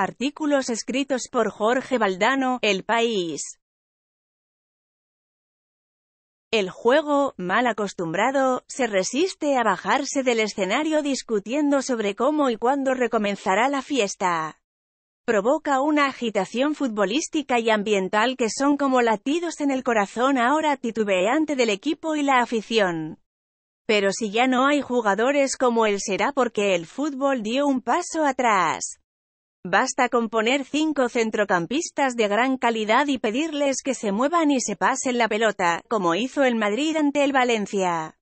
Artículos escritos por Jorge Valdano, El País. El juego, mal acostumbrado, se resiste a bajarse del escenario discutiendo sobre cómo y cuándo recomenzará la fiesta. Provoca una agitación futbolística y ambiental que son como latidos en el corazón ahora titubeante del equipo y la afición. Pero si ya no hay jugadores como él será porque el fútbol dio un paso atrás. Basta con poner cinco centrocampistas de gran calidad y pedirles que se muevan y se pasen la pelota, como hizo el Madrid ante el Valencia.